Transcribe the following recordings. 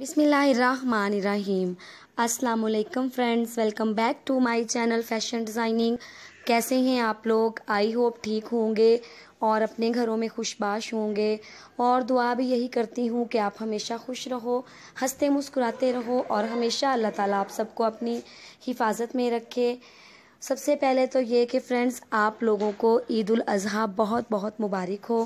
बिसमीम अस्सलाम friends welcome back to my channel fashion designing कैसे हैं आप लोग आई होप ठीक होंगे और अपने घरों में खुशबाश होंगे और दुआ भी यही करती हूँ कि आप हमेशा खुश रहो हंसते मुस्कुराते रहो और हमेशा अल्लाह ताला आप सबको अपनी हिफाजत में रखे सबसे पहले तो ये कि फ्रेंड्स आप लोगों को ईद उल अज़हा बहुत बहुत मुबारक हो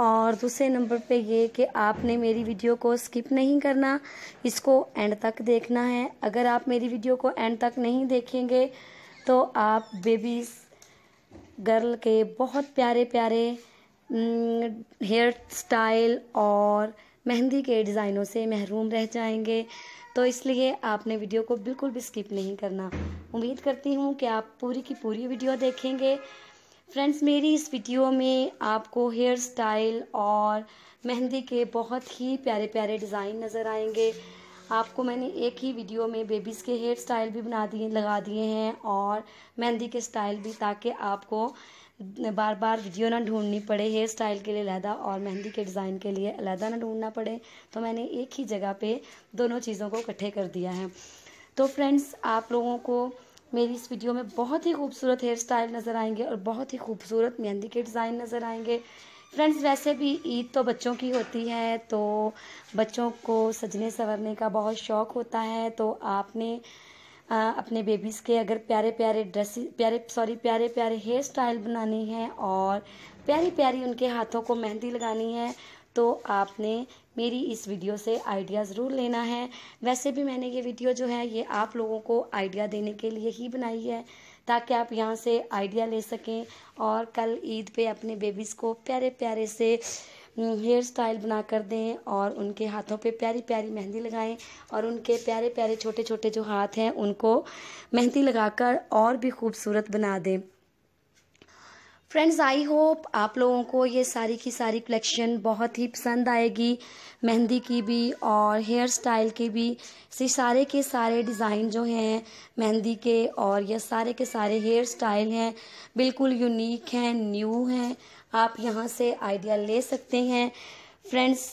और दूसरे नंबर पे ये कि आपने मेरी वीडियो को स्किप नहीं करना इसको एंड तक देखना है अगर आप मेरी वीडियो को एंड तक नहीं देखेंगे तो आप बेबीज़ गर्ल के बहुत प्यारे प्यारे हेयर स्टाइल और मेहंदी के डिज़ाइनों से महरूम रह जाएंगे तो इसलिए आपने वीडियो को बिल्कुल भी स्किप नहीं करना उम्मीद करती हूँ कि आप पूरी की पूरी वीडियो देखेंगे फ्रेंड्स मेरी इस वीडियो में आपको हेयर स्टाइल और मेहंदी के बहुत ही प्यारे प्यारे डिज़ाइन नज़र आएंगे आपको मैंने एक ही वीडियो में बेबीज़ के हेयर स्टाइल भी बना दिए लगा दिए हैं और मेहंदी के स्टाइल भी ताकि आपको बार बार वीडियो ना ढूंढनी पड़े हेयर स्टाइल के लिए अलहदा और मेहंदी के डिज़ाइन के लिए अलहदा ना ढूंढना पड़े तो मैंने एक ही जगह पे दोनों चीज़ों को इकट्ठे कर दिया है तो फ्रेंड्स आप लोगों को मेरी इस वीडियो में बहुत ही खूबसूरत हेयर स्टाइल नज़र आएंगे और बहुत ही खूबसूरत मेहंदी के डिज़ाइन नज़र आएंगे फ्रेंड्स वैसे भी ईद तो बच्चों की होती है तो बच्चों को सजने संवरने का बहुत शौक़ होता है तो आपने आ, अपने बेबीज़ के अगर प्यारे प्यारे ड्रेस प्यारे सॉरी प्यारे प्यारे हेयर स्टाइल बनानी है और प्यारी प्यारी उनके हाथों को मेहंदी लगानी है तो आपने मेरी इस वीडियो से आइडिया ज़रूर लेना है वैसे भी मैंने ये वीडियो जो है ये आप लोगों को आइडिया देने के लिए ही बनाई है ताकि आप यहाँ से आइडिया ले सकें और कल ईद पे अपने बेबीज़ को प्यारे प्यारे से हेयर स्टाइल बना कर दें और उनके हाथों पे प्यारी प्यारी मेहंदी लगाएं और उनके प्यारे प्यारे छोटे छोटे जो हाथ हैं उनको मेहंदी लगाकर और भी खूबसूरत बना दें फ्रेंड्स आई होप आप लोगों को ये सारी की सारी कलेक्शन बहुत ही पसंद आएगी मेहंदी की भी और हेयर स्टाइल की भी इसी सारे के सारे डिज़ाइन जो हैं मेहंदी के और ये सारे के सारे हेयर स्टाइल हैं बिल्कुल यूनिक हैं न्यू हैं आप यहाँ से आइडिया ले सकते हैं फ्रेंड्स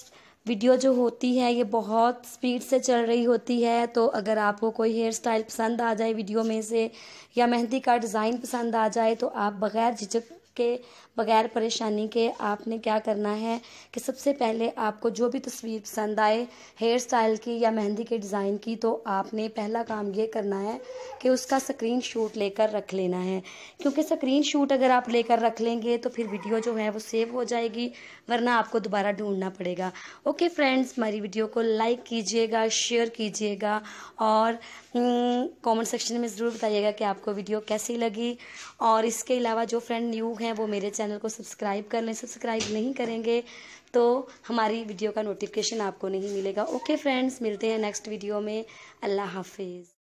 वीडियो जो होती है ये बहुत स्पीड से चल रही होती है तो अगर आपको कोई हेयर स्टाइल पसंद आ जाए वीडियो में से या मेहंदी का डिज़ाइन पसंद आ जाए तो आप बग़ैर झिझक के बगैर परेशानी के आपने क्या करना है कि सबसे पहले आपको जो भी तस्वीर पसंद आए हेयर स्टाइल की या मेहंदी के डिज़ाइन की तो आपने पहला काम ये करना है कि उसका स्क्रीन शूट लेकर रख लेना है क्योंकि स्क्रीन शूट अगर आप लेकर रख लेंगे तो फिर वीडियो जो है वो सेव हो जाएगी वरना आपको दोबारा ढूंढना पड़ेगा ओके फ्रेंड्स हमारी वीडियो को लाइक कीजिएगा शेयर कीजिएगा और कमेंट हम्म, सेक्शन में ज़रूर बताइएगा कि आपको वीडियो कैसी लगी और इसके अलावा जो फ्रेंड न्यू हैं वो मेरे चैनल को सब्सक्राइब कर लें सब्सक्राइब नहीं करेंगे तो हमारी वीडियो का नोटिफिकेशन आपको नहीं मिलेगा ओके फ्रेंड्स मिलते हैं नेक्स्ट वीडियो में अल्लाह हाफिज़